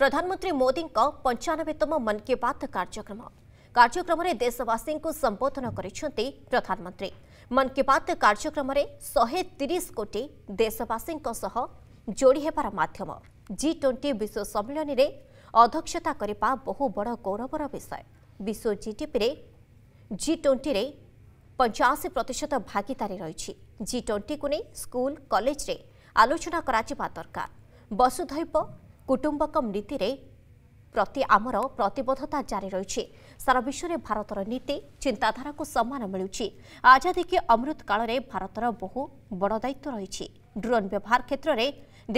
ପ୍ରଧାନମନ୍ତ୍ରୀ ମୋଦିଙ୍କ ପଞ୍ଚାନବେତମ ମନ୍ କି ବାତ୍ କାର୍ଯ୍ୟକ୍ରମ କାର୍ଯ୍ୟକ୍ରମରେ ଦେଶବାସୀଙ୍କୁ ସମ୍ବୋଧନ କରିଛନ୍ତି ପ୍ରଧାନମନ୍ତ୍ରୀ ମନ୍ କି ବାତ୍ କାର୍ଯ୍ୟକ୍ରମରେ ଶହେ ତିରିଶ କୋଟି ଦେଶବାସୀଙ୍କ ସହ ଯୋଡ଼ି ହେବାର ମାଧ୍ୟମ ଜି ଟ୍ୱେଣ୍ଟି ବିଶ୍ୱ ସମ୍ମିଳନୀରେ ଅଧ୍ୟକ୍ଷତା କରିବା ବହୁ ବଡ଼ ଗୌରବର ବିଷୟ ବିଶ୍ୱ ଜିଡିପିରେ ଜି ଟ୍ୱେଣ୍ଟିରେ ପଞ୍ଚାଅଶୀ ପ୍ରତିଶତ ଭାଗିଦାରୀ ରହିଛି ଜି ଟ୍ୱେଣ୍ଟିକୁ ନେଇ ସ୍କୁଲ କଲେଜରେ ଆଲୋଚନା କରାଯିବା ଦରକାର ବସୁଧୈବ କୁଟୁମ୍ବକ ନୀତିରେ ପ୍ରତି ଆମର ପ୍ରତିବଦ୍ଧତା ଜାରି ରହିଛି ସାରା ବିଶ୍ୱରେ ଭାରତର ନୀତି ଚିନ୍ତାଧାରାକୁ ସମ୍ମାନ ମିଳୁଛି ଆଜାଦୀ କି ଅମୃତ କାଳରେ ଭାରତର ବହୁ ବଡ଼ ଦାୟିତ୍ୱ ରହିଛି ଡ୍ରୋନ୍ ବ୍ୟବହାର କ୍ଷେତ୍ରରେ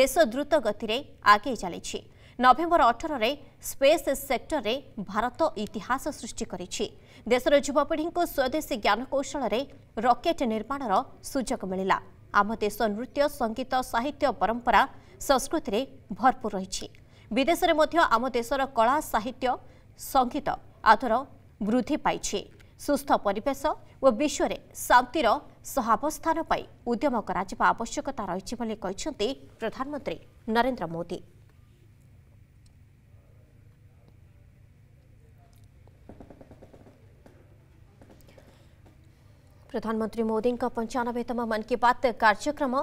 ଦେଶ ଦ୍ରୁତ ଗତିରେ ଆଗେଇ ଚାଲିଛି ନଭେମ୍ବର ଅଠରରେ ସ୍ପେସ୍ ସେକ୍ଟରରେ ଭାରତ ଇତିହାସ ସୃଷ୍ଟି କରିଛି ଦେଶର ଯୁବପିଢ଼ିଙ୍କୁ ସ୍ୱଦେଶୀ ଜ୍ଞାନକୌଶଳରେ ରକେଟ୍ ନିର୍ମାଣର ସୁଯୋଗ ମିଳିଲା ଆମ ଦେଶ ନୃତ୍ୟ ସଙ୍ଗୀତ ସାହିତ୍ୟ ପରମ୍ପରା ସଂସ୍କୃତିରେ ଭରପୁର ରହିଛି ବିଦେଶରେ ମଧ୍ୟ ଆମ ଦେଶର କଳା ସାହିତ୍ୟ ସଙ୍ଗୀତ ଆଦର ବୃଦ୍ଧି ପାଇଛି ସୁସ୍ଥ ପରିବେଶ ଓ ବିଶ୍ୱରେ ଶାନ୍ତିର ସହାବସ୍ଥାନ ପାଇଁ ଉଦ୍ୟମ କରାଯିବା ଆବଶ୍ୟକତା ରହିଛି ବୋଲି କହିଛନ୍ତି ପ୍ରଧାନମନ୍ତ୍ରୀ ନରେନ୍ଦ୍ର ମୋଦି ಪ್ರಧಾನಮಂತ್ರಿ ಮೋದಿಂಕ ಪಂಚಾನವೇತಮ ಮನ್ ಕಿ ಬಾತ್ ಕಾರ್ಯಕ್ರಮ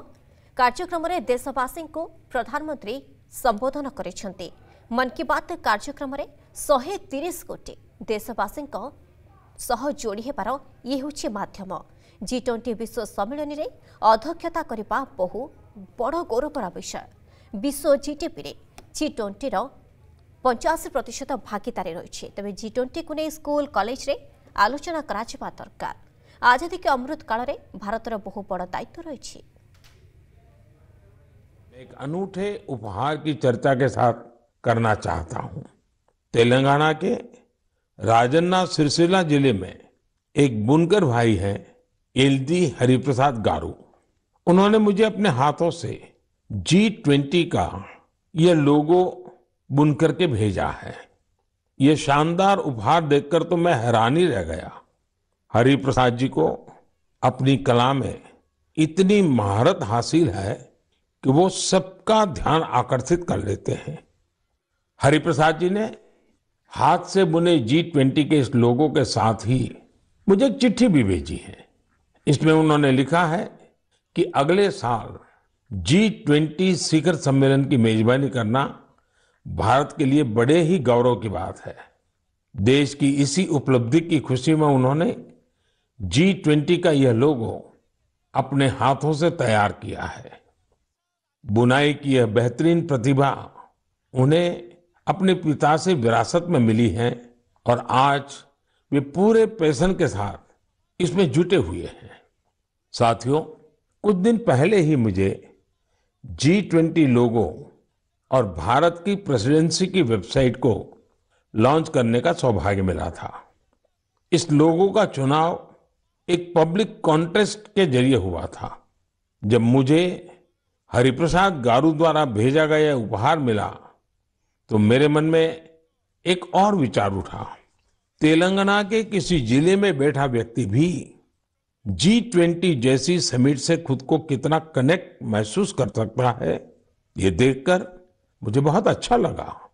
ಕಾರ್ಯಕ್ರಮରେ ଦେଶବାସୀଙ୍କୁ ପ୍ରଧାନମନ୍ତ୍ରୀ ସମ୍ବୋଧନ କରିଛନ୍ତି ମନ୍ କି ବାତ୍ କାର୍ଯ୍ୟକ୍ରମରେ ଶହେ ତିରିଶ କୋଟି ଦେଶବାସୀଙ୍କ ସହ ଯୋଡ଼ି ହେବାର ଇଏ ହେଉଛି ମାଧ୍ୟମ ଜି ଟ୍ୱେଣ୍ଟି ବିଶ୍ୱ ସମ୍ମିଳନୀରେ ଅଧ୍ୟକ୍ଷତା କରିବା ବହୁ ବଡ଼ ଗୌରବର ବିଷୟ ବିଶ୍ୱ ଜିଟିପିରେ ଜି ଟ୍ୱେଣ୍ଟିର ପଞ୍ଚାଅଶୀ ପ୍ରତିଶତ ଭାଗିଦାରୀ ରହିଛି ତେବେ ଜି ଟ୍ୱେଣ୍ଟିକୁ ନେଇ ସ୍କୁଲ କଲେଜରେ ଆଲୋଚନା କରାଯିବା ଦରକାର आजादी के अमृत काल भारत बहु बड़ दायित्व रही एक अनूठे उपहार की चर्चा के साथ करना चाहता हूं तेलंगाना के राजन्ना सिरसिला जिले में एक बुनकर भाई हैं एल्दी हरिप्रसाद गारू उन्होंने मुझे अपने हाथों से जी ट्वेंटी का यह लोगो बुनकर के भेजा है ये शानदार उपहार देखकर तो मैं हैरान ही रह गया हरिप्रसाद जी को अपनी कला में इतनी महारत हासिल है कि वो सबका ध्यान आकर्षित कर लेते हैं हरिप्रसाद जी ने हाथ से बुने जी ट्वेंटी के इस लोगों के साथ ही मुझे एक चिट्ठी भी भेजी है इसमें उन्होंने लिखा है कि अगले साल जी ट्वेंटी शिखर सम्मेलन की मेजबानी करना भारत के लिए बड़े ही गौरव की बात है देश की इसी उपलब्धि की खुशी में उन्होंने जी ट्वेंटी का यह लोगो अपने हाथों से तैयार किया है बुनाई की यह बेहतरीन प्रतिभा उन्हें अपने पिता से विरासत में मिली है और आज वे पूरे पैसन के साथ इसमें जुटे हुए हैं साथियों कुछ दिन पहले ही मुझे जी ट्वेंटी लोगो और भारत की प्रेसिडेंसी की वेबसाइट को लॉन्च करने का सौभाग्य मिला था इस लोगो का चुनाव एक पब्लिक कॉन्टेस्ट के जरिए हुआ था जब मुझे हरिप्रसाद गारू द्वारा भेजा गया उपहार मिला तो मेरे मन में एक और विचार उठा तेलंगाना के किसी जिले में बैठा व्यक्ति भी जी ट्वेंटी जैसी समिट से खुद को कितना कनेक्ट महसूस कर सकता है ये देखकर मुझे बहुत अच्छा लगा